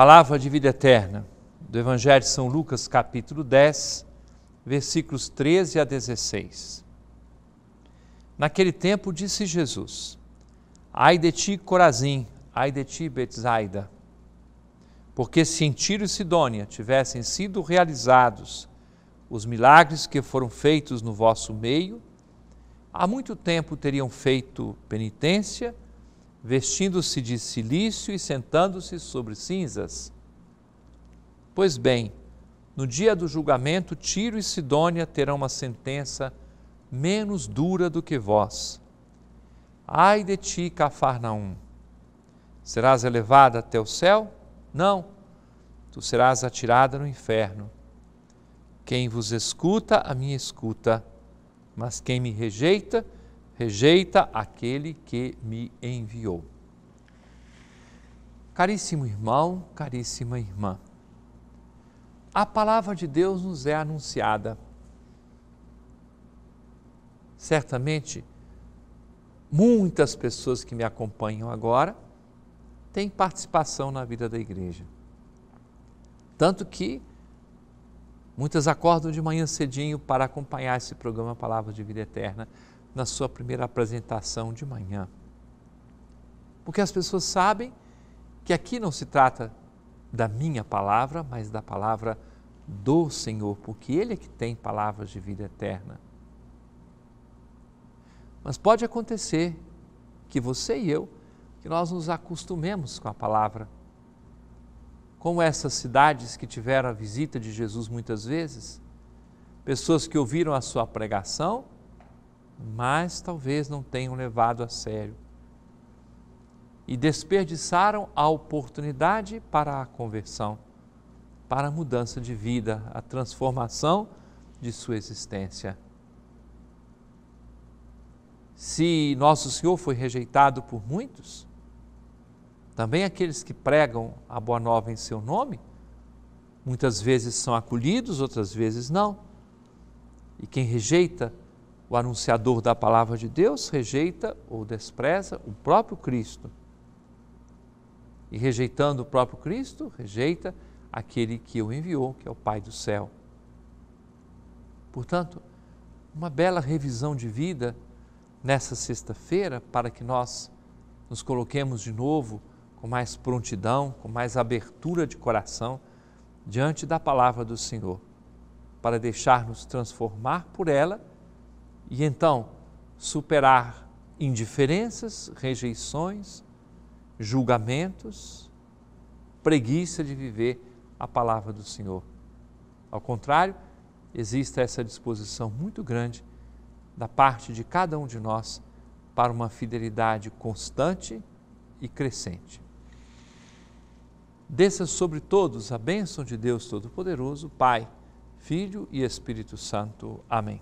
Palavra de vida eterna do Evangelho de São Lucas, capítulo 10, versículos 13 a 16. Naquele tempo disse Jesus: Ai de ti, Corazim, ai de ti, Betsaida. Porque se em Tiro e Sidônia tivessem sido realizados os milagres que foram feitos no vosso meio, há muito tempo teriam feito penitência vestindo-se de silício e sentando-se sobre cinzas. Pois bem, no dia do julgamento, Tiro e Sidônia terão uma sentença menos dura do que vós. Ai de ti, Cafarnaum! Serás elevada até o céu? Não, tu serás atirada no inferno. Quem vos escuta, a minha escuta, mas quem me rejeita, rejeita aquele que me enviou. Caríssimo irmão, caríssima irmã, a palavra de Deus nos é anunciada. Certamente, muitas pessoas que me acompanham agora têm participação na vida da igreja. Tanto que muitas acordam de manhã cedinho para acompanhar esse programa Palavra de Vida Eterna na sua primeira apresentação de manhã. Porque as pessoas sabem que aqui não se trata da minha palavra, mas da palavra do Senhor, porque Ele é que tem palavras de vida eterna. Mas pode acontecer que você e eu, que nós nos acostumemos com a palavra. Como essas cidades que tiveram a visita de Jesus muitas vezes, pessoas que ouviram a sua pregação mas talvez não tenham levado a sério e desperdiçaram a oportunidade para a conversão, para a mudança de vida, a transformação de sua existência. Se Nosso Senhor foi rejeitado por muitos, também aqueles que pregam a Boa Nova em seu nome, muitas vezes são acolhidos, outras vezes não. E quem rejeita o anunciador da palavra de Deus rejeita ou despreza o próprio Cristo. E rejeitando o próprio Cristo, rejeita aquele que o enviou, que é o Pai do céu. Portanto, uma bela revisão de vida nessa sexta-feira para que nós nos coloquemos de novo com mais prontidão, com mais abertura de coração diante da palavra do Senhor, para deixar-nos transformar por ela e então superar indiferenças, rejeições, julgamentos, preguiça de viver a palavra do Senhor. Ao contrário, existe essa disposição muito grande da parte de cada um de nós para uma fidelidade constante e crescente. Desça sobre todos a bênção de Deus Todo-Poderoso, Pai, Filho e Espírito Santo. Amém.